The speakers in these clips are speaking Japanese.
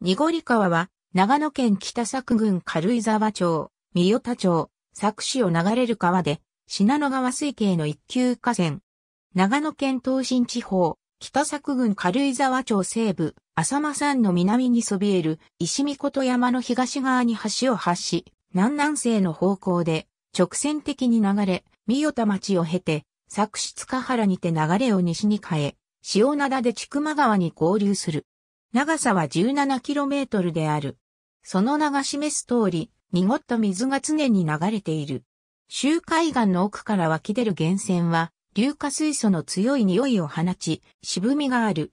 濁川は、長野県北作郡軽井沢町、三代田町、佐久市を流れる川で、信濃川水系の一級河川。長野県東新地方、北作郡軽井沢町西部、浅間山の南にそびえる石見琴山の東側に橋を発し、南南西の方向で直線的に流れ、三代田町を経て、作市塚原にて流れを西に変え、塩灘で千曲川に合流する。長さは 17km である。その名が示す通り、濁った水が常に流れている。周海岸の奥から湧き出る源泉は、硫化水素の強い匂いを放ち、渋みがある。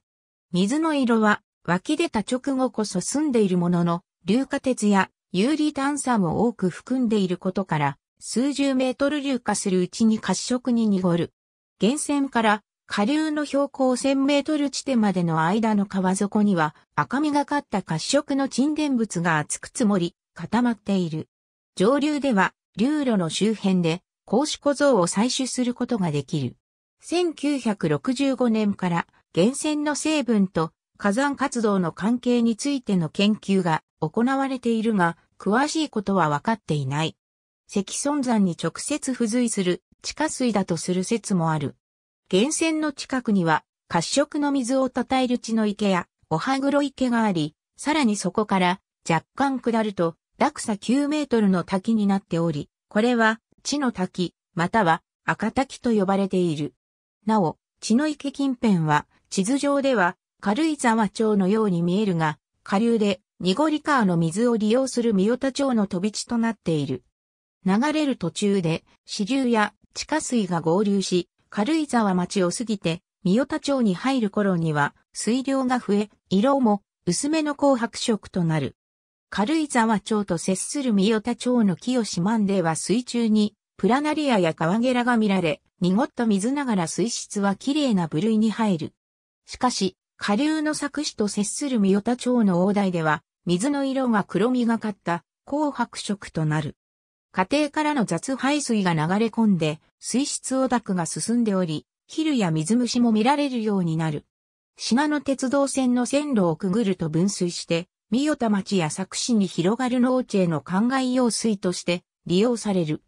水の色は、湧き出た直後こそ澄んでいるものの、硫化鉄や有利炭酸を多く含んでいることから、数十メートル硫化するうちに褐色に濁る。源泉から下流の標高1000メートル地点までの間の川底には赤みがかった褐色の沈殿物が厚く積もり固まっている。上流では流路の周辺で格子小僧を採取することができる。1965年から源泉の成分と火山活動の関係についての研究が行われているが、詳しいことは分かっていない。石村山に直接付随する地下水だとする説もある。源泉の近くには、褐色の水をたたえる地の池や、おはぐろ池があり、さらにそこから若干下ると、落差9メートルの滝になっており、これは、地の滝、または赤滝と呼ばれている。なお、地の池近辺は、地図上では、軽井沢町のように見えるが、下流で、濁り川の水を利用する三代田町の飛び地となっている。流れる途中で、支流や地下水が合流し、軽井沢町を過ぎて、三代田町に入る頃には、水量が増え、色も薄めの紅白色となる。軽井沢町と接する三代田町の清島では水中にプラナリアや川ゲラが見られ、濁った水ながら水質は綺麗な部類に入る。しかし、下流の作詞と接する三代田町の大台では、水の色が黒みがかった紅白色となる。家庭からの雑排水が流れ込んで、水質汚濁が進んでおり、昼や水虫も見られるようになる。島の鉄道線の線路をくぐると分水して、三代田町や佐久市に広がる農地への灌漑用水として利用される。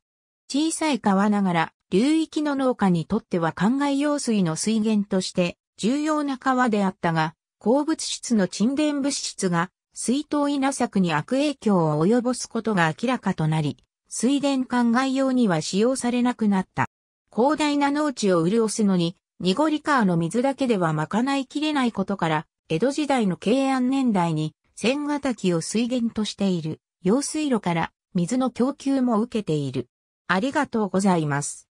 小さい川ながら、流域の農家にとっては灌漑用水の水源として重要な川であったが、鉱物質の沈殿物質が水筒稲作に悪影響を及ぼすことが明らかとなり、水田灌漑用には使用されなくなった。広大な農地を潤すのに、濁り川の水だけではまかないきれないことから、江戸時代の慶安年代に、千ヶ滝を水源としている、用水路から水の供給も受けている。ありがとうございます。